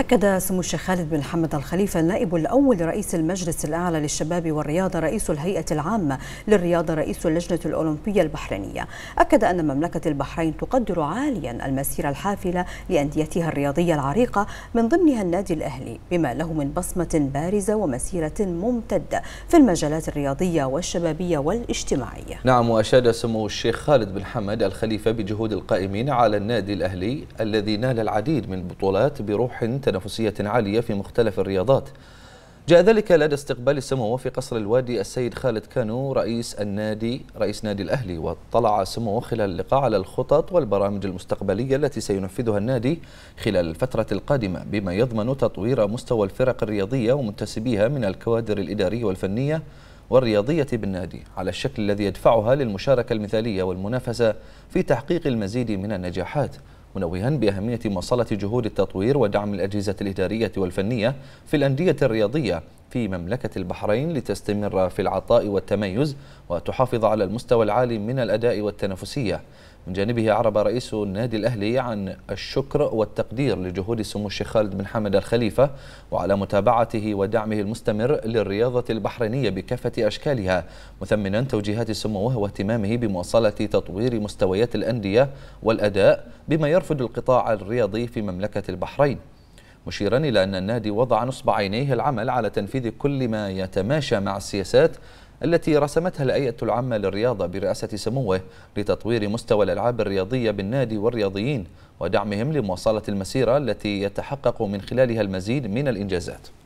أكد سمو الشيخ خالد بن حمد الخليفة النائب الأول لرئيس المجلس الأعلى للشباب والرياضة رئيس الهيئة العامة للرياضة رئيس اللجنة الأولمبية البحرينية أكد أن مملكة البحرين تقدر عاليا المسيرة الحافلة لأنديتها الرياضية العريقة من ضمنها النادي الأهلي بما له من بصمة بارزة ومسيرة ممتدة في المجالات الرياضية والشبابية والاجتماعية نعم وأشاد سمو الشيخ خالد بن حمد الخليفة بجهود القائمين على النادي الأهلي الذي نال العديد من البطولات بروح تنافسية عالية في مختلف الرياضات جاء ذلك لدى استقبال سموه في قصر الوادي السيد خالد كانو رئيس النادي رئيس نادي الأهلي واطلع سموه خلال اللقاء على الخطط والبرامج المستقبلية التي سينفذها النادي خلال الفترة القادمة بما يضمن تطوير مستوى الفرق الرياضية ومنتسبيها من الكوادر الإدارية والفنية والرياضية بالنادي على الشكل الذي يدفعها للمشاركة المثالية والمنافسة في تحقيق المزيد من النجاحات منوها بأهمية مصالة جهود التطوير ودعم الأجهزة الإدارية والفنية في الأندية الرياضية في مملكة البحرين لتستمر في العطاء والتميز وتحافظ على المستوى العالي من الأداء والتنافسية من جانبه أعرب رئيس النادي الأهلي عن الشكر والتقدير لجهود سمو الشيخ خالد بن حمد الخليفة وعلى متابعته ودعمه المستمر للرياضة البحرينية بكافة أشكالها مثمنا توجيهات سموه واهتمامه بمواصلة تطوير مستويات الأندية والأداء بما يرفض القطاع الرياضي في مملكة البحرين مشيرا إلى أن النادي وضع نصب عينيه العمل على تنفيذ كل ما يتماشى مع السياسات التي رسمتها الأئية العامة للرياضة برئاسة سموه لتطوير مستوى الألعاب الرياضية بالنادي والرياضيين ودعمهم لمواصلة المسيرة التي يتحقق من خلالها المزيد من الإنجازات